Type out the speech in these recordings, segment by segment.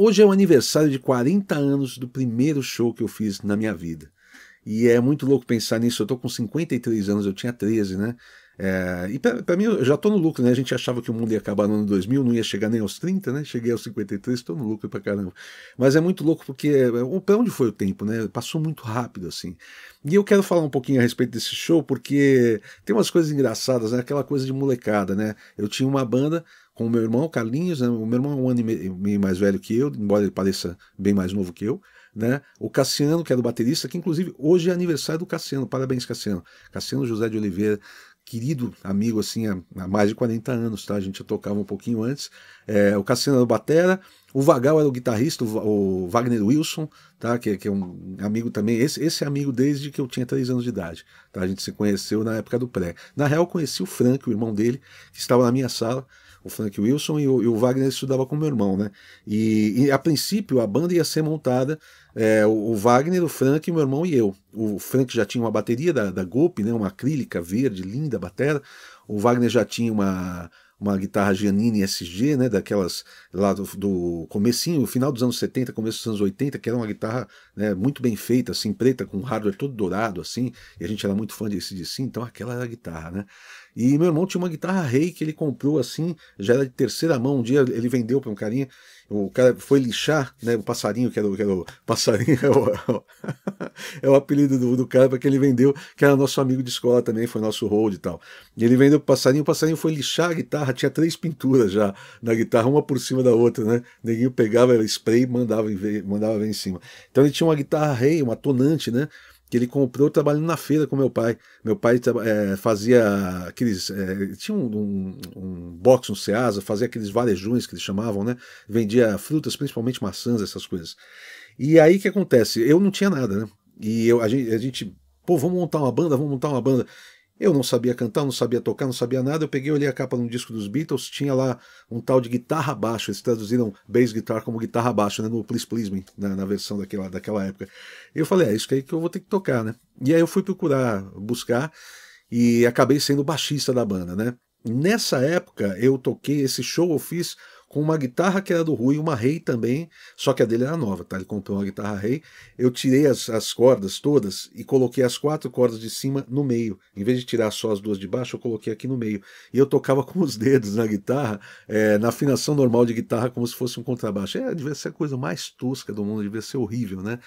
Hoje é o aniversário de 40 anos do primeiro show que eu fiz na minha vida. E é muito louco pensar nisso. Eu tô com 53 anos, eu tinha 13, né? É, e para mim, eu já tô no lucro, né? A gente achava que o mundo ia acabar no ano 2000, não ia chegar nem aos 30, né? Cheguei aos 53, tô no lucro pra caramba. Mas é muito louco porque, é, pra onde foi o tempo, né? Passou muito rápido, assim. E eu quero falar um pouquinho a respeito desse show, porque tem umas coisas engraçadas, né? Aquela coisa de molecada, né? Eu tinha uma banda, com o meu irmão Carlinhos, né? o meu irmão é um ano e meio mais velho que eu, embora ele pareça bem mais novo que eu, né? O Cassiano, que era é o baterista, que inclusive hoje é aniversário do Cassiano, parabéns Cassiano. Cassiano José de Oliveira, querido amigo assim há, mais de 40 anos, tá? A gente tocava um pouquinho antes. É, o Cassiano era o batera, o Vagal era o guitarrista, o, Wagner Wilson, tá? Que, que, é um amigo também, esse, esse é amigo desde que eu tinha 3 anos de idade, tá? A gente se conheceu na época do pré. Na real, eu conheci o Frank, o irmão dele, que estava na minha sala, o Frank Wilson e o, e o, Wagner estudava com meu irmão, né? E, e a princípio a banda ia ser montada é, o, o, Wagner, o Frank, meu irmão e eu. O Frank já tinha uma bateria da, da né? Uma acrílica verde, linda bateria. O Wagner já tinha uma uma guitarra Giannini SG, né, daquelas lá do, do comecinho, final dos anos 70, começo dos anos 80, que era uma guitarra né, muito bem feita, assim, preta, com hardware todo dourado, assim, e a gente era muito fã de ACDC, então aquela era a guitarra, né, e meu irmão tinha uma guitarra rei que ele comprou assim, já era de terceira mão. Um dia ele vendeu para um carinha. O cara foi lixar, né? O passarinho, que era o, que era o passarinho, é o, é o apelido do, do cara para que ele vendeu, que era nosso amigo de escola também, foi nosso hold e tal. E ele vendeu o passarinho, o passarinho foi lixar a guitarra, tinha três pinturas já na guitarra, uma por cima da outra, né? O neguinho pegava spray e mandava, mandava ver em cima. Então ele tinha uma guitarra rei, uma tonante, né? que ele comprou trabalhando na feira com meu pai. Meu pai é, fazia aqueles. É, tinha um, um, um, box no Ceasa, fazia aqueles varejões que eles chamavam, né? Vendia frutas, principalmente maçãs, essas coisas. E aí o que acontece? Eu não tinha nada, né? E eu, a gente, a gente pô, vamos montar uma banda, vamos montar uma banda. Eu não sabia cantar, não sabia tocar, não sabia nada. Eu peguei, olhei a capa de um disco dos Beatles, tinha lá um tal de guitarra baixo. Eles traduziram bass guitar como guitarra baixo, né? No Please Please Me, na, né, na versão daquela, daquela época. Eu falei, é isso aí que eu vou ter que tocar, né? E aí eu fui procurar, buscar, e acabei sendo baixista da banda, né? Nessa época, eu toquei esse show, eu fiz com uma guitarra que era do Rui, uma Rei também, só que a dele era nova, tá? Ele comprou uma guitarra Rei. Eu tirei as, as cordas todas e coloquei as quatro cordas de cima no meio. Em vez de tirar só as duas de baixo, eu coloquei aqui no meio. E eu tocava com os dedos na guitarra, é, na afinação normal de guitarra, como se fosse um contrabaixo. É, devia ser a coisa mais tosca do mundo, devia ser horrível, né?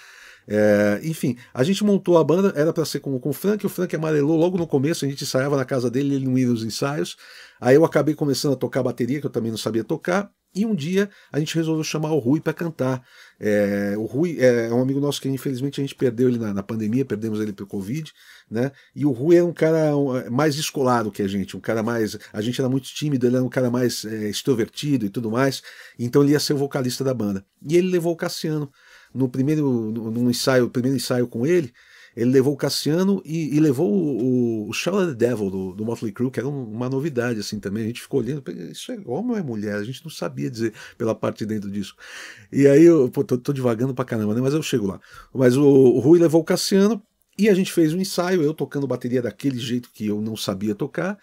É, enfim, a gente montou a banda, era para ser com, com o Frank, o Frank amarelou logo no começo, a gente ensaiava na casa dele, ele não ia nos ensaios. Aí eu acabei começando a tocar bateria, que eu também não sabia tocar. E um dia a gente resolveu chamar o Rui para cantar. É, o Rui é, é um amigo nosso que infelizmente a gente perdeu ele na, na pandemia, perdemos ele pelo Covid, né? E o Rui era é um cara é, mais escolado que a gente, um cara mais. A gente era muito tímido, ele era um cara mais é, extrovertido e tudo mais, então ele ia ser o vocalista da banda. E ele levou o Cassiano no primeiro no, no ensaio, primeiro ensaio com ele, ele levou o Cassiano e, e levou o, o of the Devil do, do, Motley Crue, que era um, uma novidade assim também. A gente ficou olhando, isso é homem ou é mulher? A gente não sabia dizer pela parte dentro disso. E aí eu pô, tô, tô devagando pra caramba, né? Mas eu chego lá. Mas o, o Rui levou o Cassiano e a gente fez um ensaio, eu tocando bateria daquele jeito que eu não sabia tocar.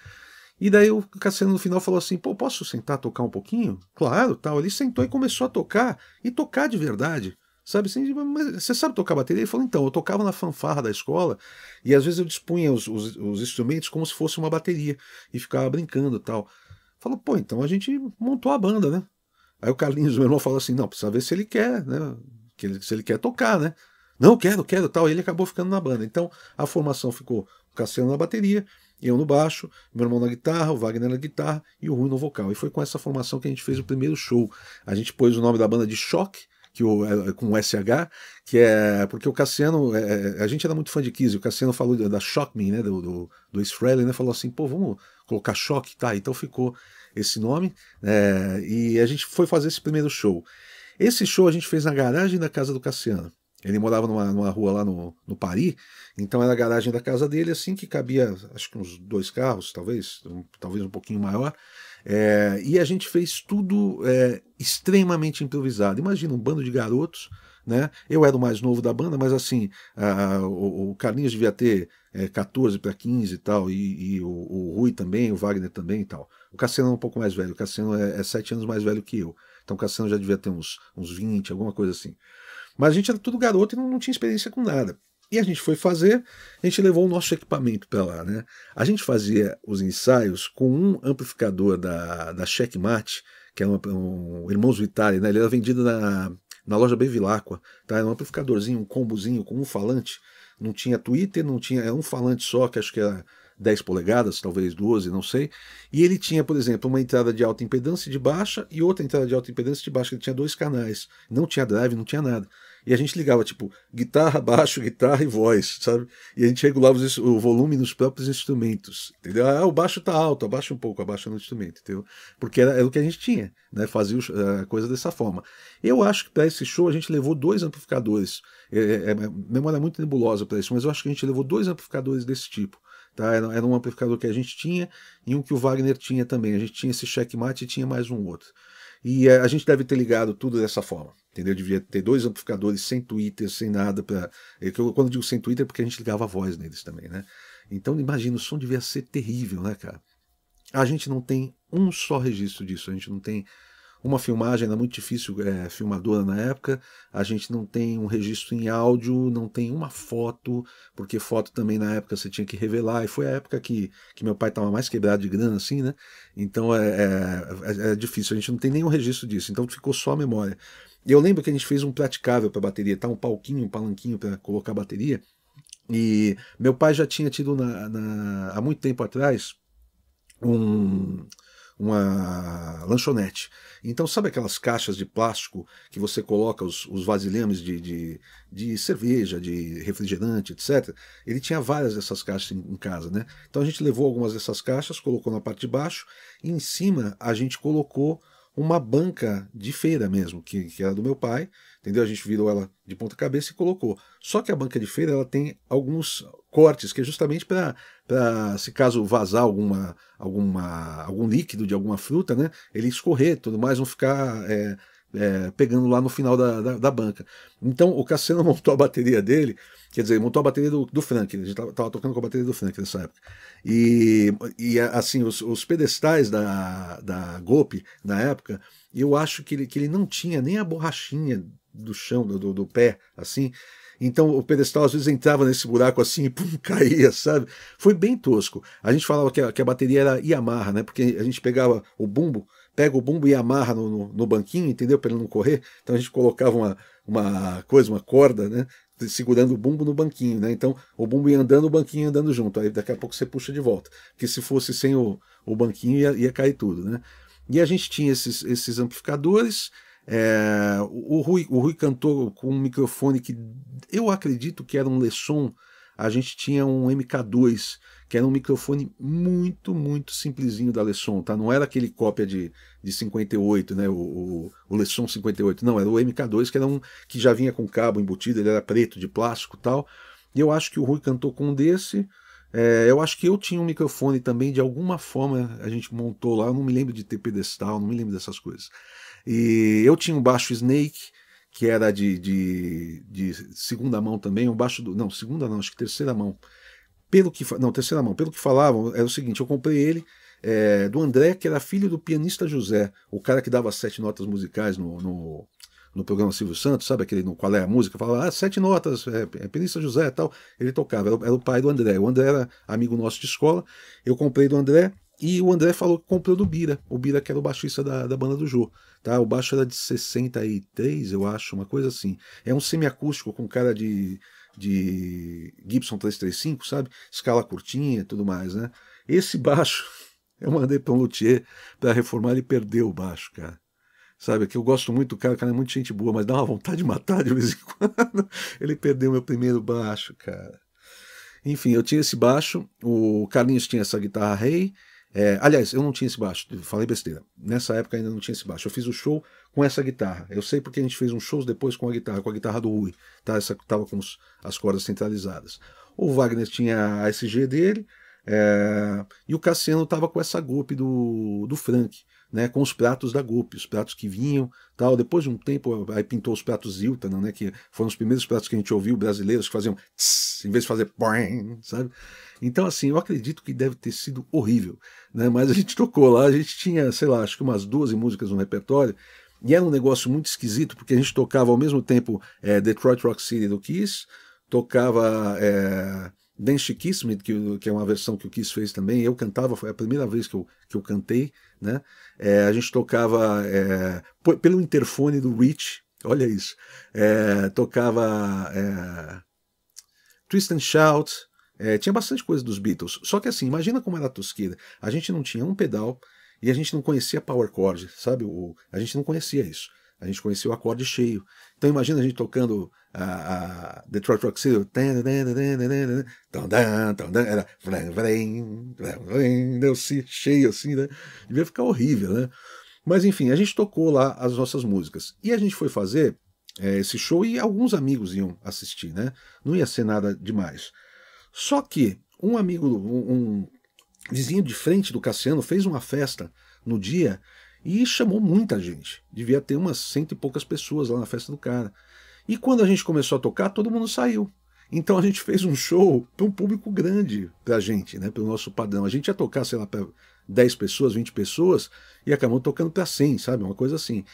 E daí o Cassiano no final falou assim: pô, posso sentar tocar um pouquinho? Claro, tal. Ele sentou e começou a tocar, e tocar de verdade. Sabe assim, mas você sabe tocar bateria? Ele falou, então, eu tocava na fanfarra da escola e às vezes eu dispunha os, os, os instrumentos como se fosse uma bateria e ficava brincando tal. Falou, pô, então a gente montou a banda, né? Aí o Carlinhos, meu irmão, falou assim: não, precisa ver se ele quer, né? Que ele, se ele quer tocar, né? Não, quero, quero tal. E ele acabou ficando na banda. Então a formação ficou o Cassiano na bateria, eu no baixo, meu irmão na guitarra, o Wagner na guitarra e o Rui no vocal. E foi com essa formação que a gente fez o primeiro show. A gente pôs o nome da banda de Choque que o, é, com o SH, que é. Porque o Cassiano. É, a gente era muito fã de Kiss, e o Cassiano falou da Shock Me, né? Do, do, do Ace Frehley, né? Falou assim, pô, vamos colocar Shock, tá? Então ficou esse nome. É, e a gente foi fazer esse primeiro show. Esse show a gente fez na garagem da casa do Cassiano. Ele morava numa, numa rua lá no, no Paris, então era a garagem da casa dele, assim, que cabia acho que uns dois carros, talvez, um, talvez um pouquinho maior. É, e a gente fez tudo é, extremamente improvisado. Imagina um bando de garotos, né? Eu era o mais novo da banda, mas assim, a, o, o Carlinhos devia ter é, 14 para 15 e tal, e, e o, o, Rui também, o Wagner também e tal. O Cassiano é um pouco mais velho, o Cassiano é, é 7 anos mais velho que eu. Então o Cassiano já devia ter uns, uns 20, alguma coisa assim. Mas a gente era tudo garoto e não, não tinha experiência com nada. E a gente foi fazer, a gente levou o nosso equipamento para lá. Né? A gente fazia os ensaios com um amplificador da, da Checkmate, que era é uma, um Irmãos Vitale, né? ele era vendido na, na loja Bevilacqua. Tá? Era um amplificadorzinho, um combozinho com um falante. Não tinha Twitter, não tinha. Era um falante só, que acho que era 10 polegadas, talvez 12, não sei. E ele tinha, por exemplo, uma entrada de alta impedância de baixa e outra entrada de alta impedância de baixa. Ele tinha dois canais. Não tinha drive, não tinha nada. E a gente ligava, tipo, guitarra, baixo, guitarra e voz, sabe? E a gente regulava os, o volume nos próprios instrumentos, entendeu? Ah, o baixo tá alto, abaixa um pouco, abaixa no instrumento, entendeu? Porque era, era o que a gente tinha, né? Fazia a eh, coisa dessa forma. Eu acho que para esse show a gente levou dois amplificadores. É, é, é memória muito nebulosa para isso, mas eu acho que a gente levou dois amplificadores desse tipo. Tá? Era, era um amplificador que a gente tinha e um que o Wagner tinha também. A gente tinha esse checkmate e tinha mais um outro. E a, eh, a gente deve ter ligado tudo dessa forma. Entendeu? Devia ter dois amplificadores sem Twitter, sem nada. Pra... É eu, quando digo sem Twitter é porque a gente ligava a voz neles também, né? Então imagina, o som devia ser terrível, né, cara? A gente não tem um só registro disso, a gente não tem uma filmagem era muito difícil, é, filmadora na época, a gente não tem um registro em áudio, não tem uma foto, porque foto também na época você tinha que revelar, e foi a época que, que meu pai estava mais quebrado de grana, assim, né? Então é, é, é, é, difícil, a gente não tem nenhum registro disso, então ficou só a memória. E eu lembro que a gente fez um praticável para bateria, tá? Um palquinho, um palanquinho para colocar a bateria, e meu pai já tinha tido na, na, há muito tempo atrás um uma lanchonete. Então, sabe aquelas caixas de plástico que você coloca os, os vasilhames de, de, de, cerveja, de refrigerante, etc? Ele tinha várias dessas caixas em, em, casa, né? Então a gente levou algumas dessas caixas, colocou na parte de baixo, e em cima a gente colocou uma banca de feira mesmo, que, que era do meu pai, entendeu? A gente virou ela de ponta cabeça e colocou. Só que a banca de feira ela tem alguns, cortes, que é justamente para, se caso vazar alguma, alguma, algum líquido de alguma fruta, né, ele escorrer tudo mais, não ficar é, é, pegando lá no final da, da, da, banca. Então o Cassiano montou a bateria dele, quer dizer, montou a bateria do, do Frank, ele estava tocando com a bateria do Frank nessa época. E, e assim, os, os pedestais da, da Gope, na época, eu acho que ele, que ele não tinha nem a borrachinha do chão, do, do, do pé, assim, então o pedestal às vezes entrava nesse buraco assim e pum, caía, sabe? Foi bem tosco. A gente falava que a, que a bateria era Yamaha, né? Porque a gente pegava o bumbo, pega o bumbo e amarra no, no, no banquinho, entendeu? Para ele não correr. Então a gente colocava uma, uma coisa, uma corda, né? Segurando o bumbo no banquinho, né? Então o bumbo ia andando, o banquinho ia andando junto. Aí daqui a pouco você puxa de volta. Porque se fosse sem o, o banquinho ia, ia cair tudo, né? E a gente tinha esses, esses amplificadores. É, o, Rui, o Rui cantou com um microfone que eu acredito que era um Lesson. A gente tinha um MK2, que era um microfone muito, muito simplesinho da Lesson, tá? Não era aquele cópia de, de 58, né? O, o, o Lesson 58, não, era o MK2, que era um que já vinha com cabo embutido, ele era preto, de plástico tal. E eu acho que o Rui cantou com um desse. É, eu acho que eu tinha um microfone também, de alguma forma a gente montou lá, eu não me lembro de ter pedestal, não me lembro dessas coisas. E eu tinha um baixo Snake, que era de, de, de segunda mão também, um baixo do. Não, segunda não, acho que terceira mão. Pelo que. Não, terceira mão. Pelo que falavam, era o seguinte: eu comprei ele é, do André, que era filho do pianista José, o cara que dava sete notas musicais no, no, no programa Silvio Santos, sabe aquele no Qual é a Música? Falava, ah, sete notas, é, é pianista José e tal. Ele tocava, era, era, o pai do André. O André era amigo nosso de escola. Eu comprei do André e o André falou que comprou do Bira, o Bira que era o baixista da, da banda do Jô. Tá? O baixo era de 63, eu acho, uma coisa assim. É um semiacústico com cara de, de Gibson 335, sabe? Escala curtinha e tudo mais, né? Esse baixo, eu mandei para um luthier para reformar, ele perdeu o baixo, cara sabe? Que eu gosto muito do cara, o cara é muito gente boa, mas dá uma vontade de matar de vez em quando. Ele perdeu meu primeiro baixo, cara. Enfim, eu tinha esse baixo, o Carlinhos tinha essa guitarra rei, hey, é, aliás, eu não tinha esse baixo, falei besteira. Nessa época ainda não tinha esse baixo. Eu fiz o show com essa guitarra. Eu sei porque a gente fez um show depois com a guitarra, com a guitarra do Rui. Tá? Essa estava com os, as cordas centralizadas. O Wagner tinha a SG dele é, e o Cassiano estava com essa golpe do, do Frank né, com os pratos da Gup, os pratos que vinham, tal. Depois de um tempo, aí pintou os pratos Hilton, né, que foram os primeiros pratos que a gente ouviu brasileiros que faziam tss, em vez de fazer boing, sabe? Então, assim, eu acredito que deve ter sido horrível, né? Mas a gente tocou lá, a gente tinha, sei lá, acho que umas 12 músicas no repertório, e era um negócio muito esquisito, porque a gente tocava ao mesmo tempo é, Detroit Rock City do Kiss, tocava é, Dance Kiss Me, que, que, é uma versão que o Kiss fez também, eu cantava, foi a primeira vez que eu, que eu cantei, né? É, a gente tocava é, pelo interfone do Rich, olha isso, é, tocava é, Twist and Shout, é, tinha bastante coisa dos Beatles, só que assim, imagina como era a tosqueira, a gente não tinha um pedal e a gente não conhecia power chord, sabe? O, a gente não conhecia isso. A gente conhecia o acorde cheio. Então imagina a gente tocando a, a Detroit Rock City. Era deu cheio assim, né? Devia ficar horrível, né? Mas enfim, a gente tocou lá as nossas músicas. E a gente foi fazer é, esse show e alguns amigos iam assistir, né? Não ia ser nada demais. Só que um amigo, um, um vizinho de frente do Cassiano fez uma festa no dia e chamou muita gente. Devia ter umas cento e poucas pessoas lá na festa do cara. E quando a gente começou a tocar, todo mundo saiu. Então a gente fez um show para um público grande pra gente, né? o nosso padrão. A gente ia tocar, sei lá, para 10 pessoas, 20 pessoas, e acabou tocando para 100, sabe? Uma coisa assim.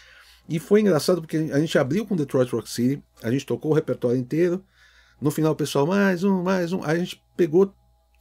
E foi engraçado porque a gente abriu com Detroit Rock City, a gente tocou o repertório inteiro. No final o pessoal, mais um, mais um. Aí a gente pegou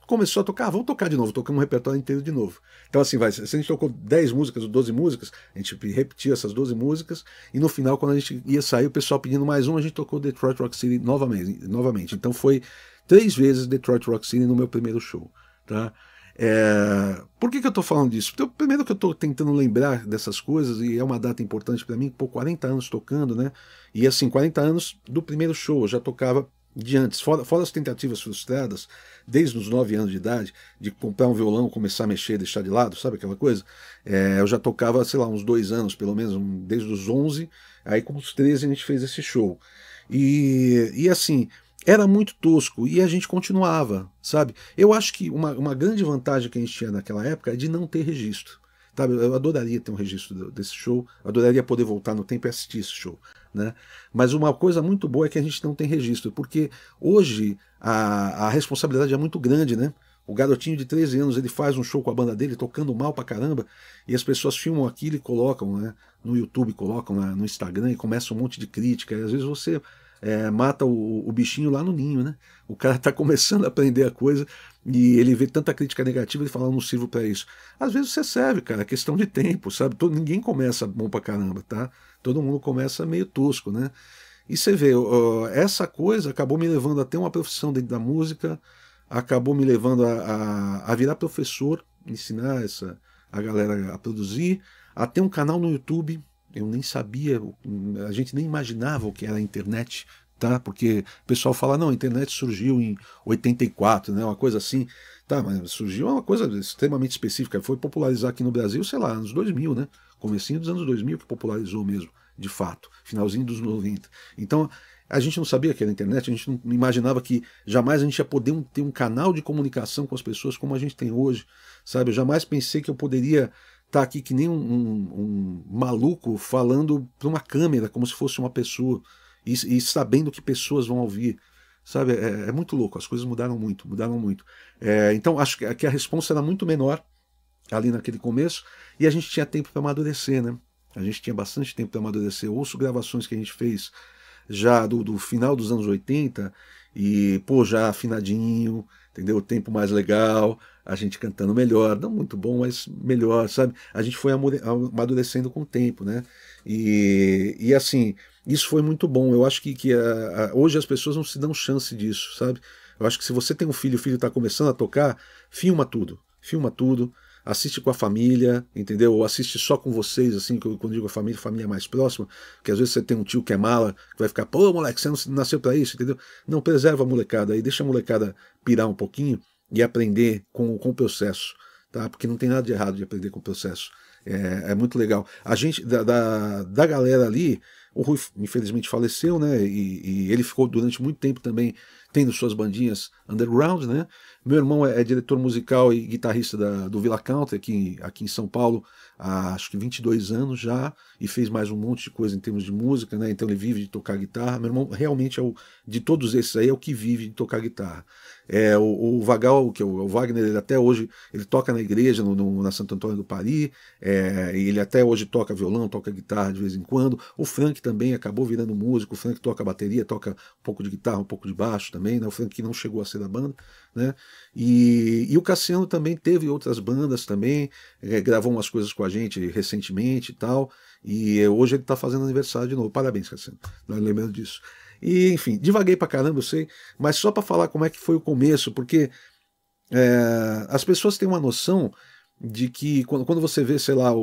começou a tocar, ah, vamos tocar de novo, tocamos um repertório inteiro de novo. Então, assim, vai, se a gente tocou 10 músicas ou 12 músicas, a gente repetia essas 12 músicas, e no final, quando a gente ia sair, o pessoal pedindo mais um, a gente tocou Detroit Rock City novamente. novamente. Então, foi três vezes Detroit Rock City no meu primeiro show, tá? É, por que, que eu estou falando disso? Então, primeiro que eu estou tentando lembrar dessas coisas, e é uma data importante para mim, por 40 anos tocando, né? E assim, 40 anos do primeiro show, eu já tocava de antes, fora, fora as tentativas frustradas, desde os 9 anos de idade, de comprar um violão, começar a mexer, deixar de lado, sabe aquela coisa? É, eu já tocava, sei lá, uns dois anos, pelo menos, desde os 11, aí com os 13 a gente fez esse show. E, e assim, era muito tosco e a gente continuava, sabe? Eu acho que uma, uma grande vantagem que a gente tinha naquela época é de não ter registro. Sabe, eu adoraria ter um registro desse show, adoraria poder voltar no tempo e assistir esse show. Né? Mas uma coisa muito boa é que a gente não tem registro, porque hoje a, a responsabilidade é muito grande, né? O garotinho de 13 anos ele faz um show com a banda dele tocando mal pra caramba e as pessoas filmam aquilo e colocam né, no YouTube, colocam né, no Instagram e começa um monte de crítica. E às vezes você é, mata o, o, bichinho lá no ninho, né? O cara está começando a aprender a coisa e ele vê tanta crítica negativa e fala, não sirvo para isso. Às vezes você serve, cara, é questão de tempo, sabe? Todo, ninguém começa bom para caramba, tá? Todo mundo começa meio tosco, né? E você vê, essa coisa acabou me levando até uma profissão dentro da música, acabou me levando a, a, a virar professor, ensinar essa, a galera a produzir, a ter um canal no YouTube eu nem sabia, a gente nem imaginava o que era a internet, tá? Porque o pessoal fala, não, a internet surgiu em 84, né? Uma coisa assim. Tá, mas surgiu é uma coisa extremamente específica, foi popularizar aqui no Brasil, sei lá, anos 2000, né? Comecinho dos anos 2000 que popularizou mesmo, de fato, finalzinho dos 90. Então, a gente não sabia que era internet, a gente não imaginava que jamais a gente ia poder ter um canal de comunicação com as pessoas como a gente tem hoje, sabe? Eu jamais pensei que eu poderia tá aqui que nem um, um, um maluco falando para uma câmera, como se fosse uma pessoa, e, e sabendo que pessoas vão ouvir. Sabe, é, é, muito louco, as coisas mudaram muito, mudaram muito. É, então, acho que, que a resposta era muito menor ali naquele começo, e a gente tinha tempo para amadurecer, né? A gente tinha bastante tempo para amadurecer. Eu ouço gravações que a gente fez já do, do, final dos anos 80 e, pô, já afinadinho, entendeu? Tempo mais legal, a gente cantando melhor, não muito bom, mas melhor, sabe? A gente foi amadurecendo com o tempo, né? E, e assim, isso foi muito bom. Eu acho que, que a, a, hoje as pessoas não se dão chance disso, sabe? Eu acho que se você tem um filho, o filho está começando a tocar, filma tudo, filma tudo, assiste com a família, entendeu? Ou assiste só com vocês, assim, quando eu digo a família, família mais próxima, porque às vezes você tem um tio que é mala, que vai ficar, pô, moleque, você não nasceu para isso, entendeu? Não, preserva a molecada aí, deixa a molecada pirar um pouquinho, e aprender com, com o processo, tá? porque não tem nada de errado de aprender com o processo. É, é muito legal. A gente, da, da, da, galera ali, o Rui infelizmente faleceu, né? E, e ele ficou durante muito tempo também tendo suas bandinhas underground, né? Meu irmão é, é diretor musical e guitarrista da, do Villa Country aqui, aqui em São Paulo há acho que 22 anos já e fez mais um monte de coisa em termos de música, né? Então ele vive de tocar guitarra. Meu irmão realmente é o de todos esses aí é o que vive de tocar guitarra. É o, o Vagal, que é o, o, Wagner, ele até hoje ele toca na igreja no, no na Santo Antônio do Pari, é, ele até hoje toca violão, toca guitarra de vez em quando. O Frank também acabou virando músico. O Frank toca bateria, toca um pouco de guitarra, um pouco de baixo também também, né? o Frank não chegou a ser da banda, né? E, e o Cassiano também teve outras bandas também, é, gravou umas coisas com a gente recentemente e tal, e hoje ele está fazendo aniversário de novo. Parabéns, Cassiano, não né, lembrando disso. E, enfim, divaguei pra caramba, eu sei, mas só para falar como é que foi o começo, porque é, as pessoas têm uma noção de que quando, quando você vê, sei lá, o,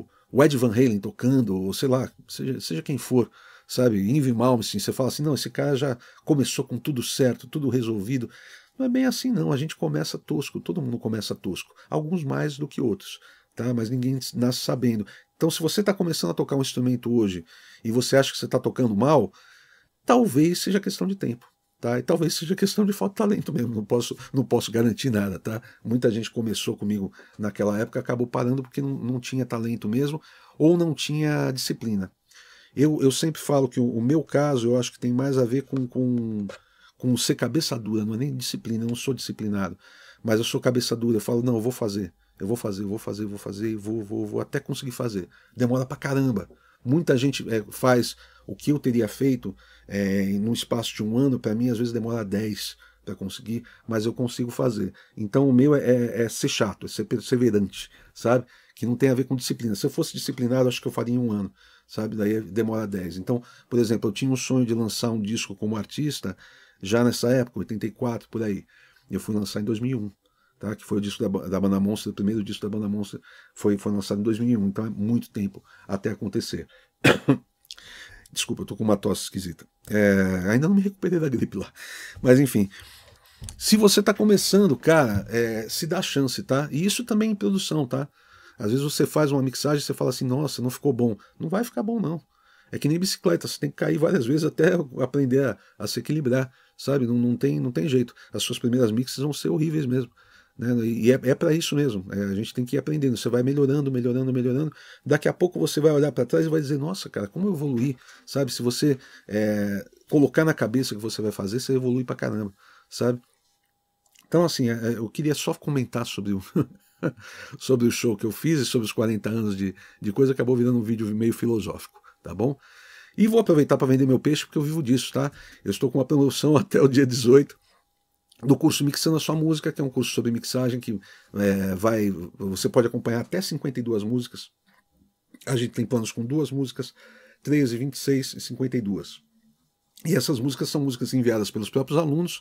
o, o Ed Van Halen tocando, ou sei lá, seja, seja quem for, sabe? Yves Malmsteen, você fala assim, não, esse cara já começou com tudo certo, tudo resolvido. Não é bem assim não, a gente começa tosco, todo mundo começa tosco, alguns mais do que outros, tá? Mas ninguém nasce sabendo. Então se você está começando a tocar um instrumento hoje e você acha que você está tocando mal, talvez seja questão de tempo. Tá? E talvez seja questão de falta de talento mesmo, não posso, não posso garantir nada, tá? Muita gente começou comigo naquela época, acabou parando porque não, não tinha talento mesmo ou não tinha disciplina, eu, eu sempre falo que o, o meu caso, eu acho que tem mais a ver com, com, com ser cabeça dura, não é nem disciplina, eu não sou disciplinado, mas eu sou cabeça dura, eu falo, não, eu vou fazer, eu vou fazer, eu vou fazer, eu vou fazer, vou, vou, vou até conseguir fazer. Demora pra caramba. Muita gente é, faz o que eu teria feito é, num espaço de um ano, para mim às vezes demora 10 para conseguir, mas eu consigo fazer. Então o meu é, é, é ser chato, é ser perseverante, sabe? que não tem a ver com disciplina. Se eu fosse disciplinado, acho que eu faria em um ano, sabe? Daí demora 10. Então, por exemplo, eu tinha um sonho de lançar um disco como artista já nessa época, 84 por aí. Eu fui lançar em 2001, tá? Que foi o disco da, da banda Monstro, o primeiro disco da banda Monstro foi foi lançado em 2001, então é muito tempo até acontecer. Desculpa, eu tô com uma tosse esquisita. É, ainda não me recuperei da gripe lá. Mas enfim, se você está começando, cara, é, se dá chance, tá? E isso também é em produção, tá? Às vezes você faz uma mixagem e você fala assim, nossa, não ficou bom. Não vai ficar bom, não. É que nem bicicleta, você tem que cair várias vezes até aprender a, a se equilibrar, sabe? Não, não, tem, não tem jeito. As suas primeiras mixes vão ser horríveis mesmo. Né? E é, é para isso mesmo. É, a gente tem que ir aprendendo. Você vai melhorando, melhorando, melhorando. Daqui a pouco você vai olhar para trás e vai dizer: Nossa, cara, como eu evoluí. Sabe? Se você é, colocar na cabeça que você vai fazer, você evolui para caramba. Sabe? Então, assim, é, é, eu queria só comentar sobre o, sobre o show que eu fiz e sobre os 40 anos de, de coisa, acabou virando um vídeo meio filosófico, tá bom? E vou aproveitar para vender meu peixe, porque eu vivo disso, tá? Eu estou com uma promoção até o dia 18 do curso Mixando a Sua Música, que é um curso sobre mixagem que é, vai. Você pode acompanhar até 52 músicas. A gente tem planos com duas músicas, 13, 26 e 52. E essas músicas são músicas enviadas pelos próprios alunos,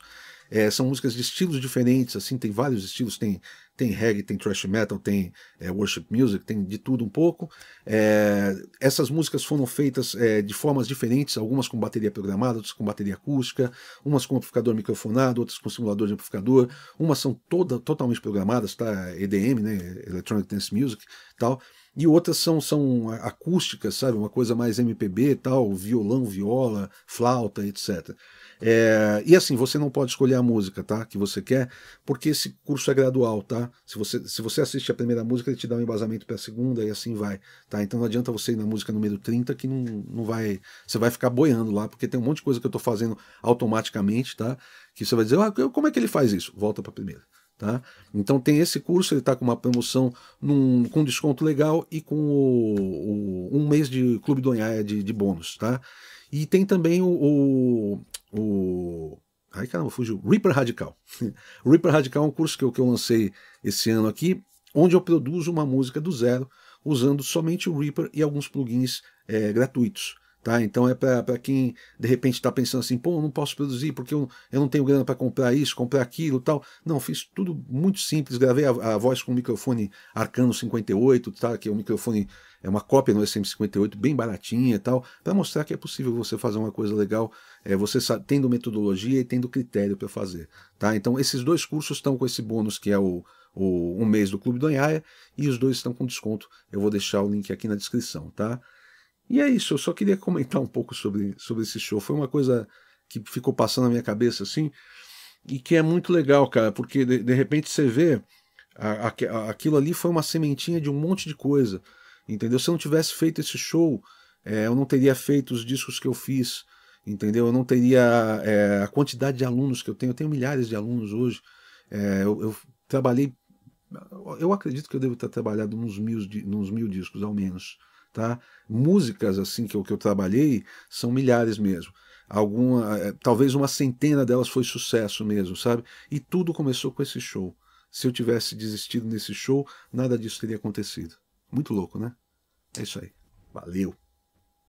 é, são músicas de estilos diferentes, assim, tem vários estilos, tem, tem reggae, tem thrash metal, tem é, worship music, tem de tudo um pouco. É, essas músicas foram feitas é, de formas diferentes, algumas com bateria programada, outras com bateria acústica, umas com amplificador microfonado, outras com simulador de amplificador, umas são toda, totalmente programadas, tá? EDM, né? Electronic Dance Music tal e outras são, são acústicas, sabe? Uma coisa mais MPB tal, violão, viola, flauta, etc. É, e assim, você não pode escolher a música, tá? Que você quer, porque esse curso é gradual, tá? Se você, se você assiste a primeira música, ele te dá um embasamento para a segunda e assim vai, tá? Então não adianta você ir na música número 30 que não, não vai. Você vai ficar boiando lá, porque tem um monte de coisa que eu estou fazendo automaticamente, tá? Que você vai dizer, ah, como é que ele faz isso? Volta para a primeira. Tá? Então tem esse curso, ele está com uma promoção num, com desconto legal e com o, o, um mês de Clube Donhaia de, de bônus. Tá? E tem também o, o, o Ai, caramba, fugiu. Reaper Radical. Reaper Radical é um curso que eu, que eu lancei esse ano aqui, onde eu produzo uma música do zero, usando somente o Reaper e alguns plugins é, gratuitos. Tá? Então é para quem de repente está pensando assim, pô, não posso produzir porque eu, eu não tenho grana para comprar isso, comprar aquilo tal. Não, fiz tudo muito simples, gravei a, a voz com o microfone Arcano 58, tá? que é um microfone, é uma cópia no SM58 bem baratinha e tal, para mostrar que é possível você fazer uma coisa legal, é, você tendo metodologia e tendo critério para fazer. Tá? Então esses dois cursos estão com esse bônus que é o, o um mês do Clube do Anhaia e os dois estão com desconto. Eu vou deixar o link aqui na descrição. tá? E é isso, eu só queria comentar um pouco sobre, sobre esse show. Foi uma coisa que ficou passando na minha cabeça assim, e que é muito legal, cara, porque de, de repente você vê a, a, aquilo ali foi uma sementinha de um monte de coisa, entendeu? Se eu não tivesse feito esse show, é, eu não teria feito os discos que eu fiz, entendeu? Eu não teria é, a quantidade de alunos que eu tenho, eu tenho milhares de alunos hoje. É, eu, eu, trabalhei, eu acredito que eu devo ter trabalhado nos mil, nos mil discos, ao menos tá? Músicas assim que eu, que eu trabalhei são milhares mesmo. Alguma, eh, talvez uma centena delas foi sucesso mesmo, sabe? E tudo começou com esse show. Se eu tivesse desistido nesse show, nada disso teria acontecido. Muito louco, né? É isso aí. Valeu.